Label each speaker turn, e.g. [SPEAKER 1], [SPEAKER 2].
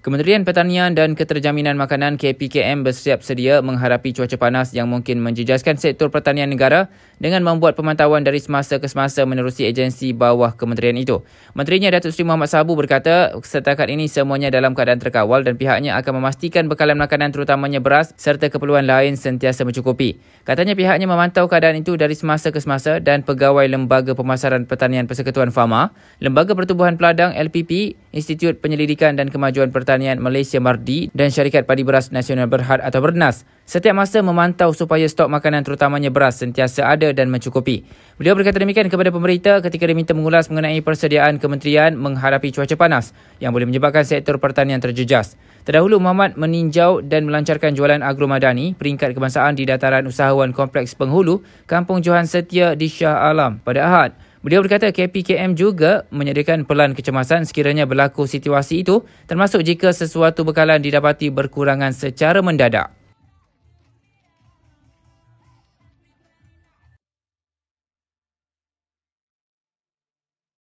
[SPEAKER 1] Kementerian Pertanian dan Keterjaminan Makanan KPKM bersiap sedia menghadapi cuaca panas yang mungkin menjejaskan sektor pertanian negara dengan membuat pemantauan dari semasa ke semasa menerusi agensi bawah kementerian itu. Menterinya Datuk Seri Muhammad Sabu berkata setakat ini semuanya dalam keadaan terkawal dan pihaknya akan memastikan bekalan makanan terutamanya beras serta keperluan lain sentiasa mencukupi. Katanya pihaknya memantau keadaan itu dari semasa ke semasa dan pegawai Lembaga Pemasaran Pertanian Persekutuan Fama, Lembaga Pertubuhan Peladang LPP, Institut Penyelidikan dan Kemajuan Pertanian Malaysia Mardi dan Syarikat Padi Beras Nasional Berhad atau Bernas setiap masa memantau supaya stok makanan terutamanya beras sentiasa ada dan mencukupi. Beliau berkata demikian kepada pemerintah ketika diminta mengulas mengenai persediaan kementerian menghadapi cuaca panas yang boleh menyebabkan sektor pertanian terjejas. Terdahulu Muhammad meninjau dan melancarkan jualan agro madani peringkat kebangsaan di dataran usahawan kompleks penghulu Kampung Johan Setia di Shah Alam pada Ahad. Beliau berkata KPKM juga menyediakan pelan kecemasan sekiranya berlaku situasi itu termasuk jika sesuatu bekalan didapati berkurangan secara mendadak.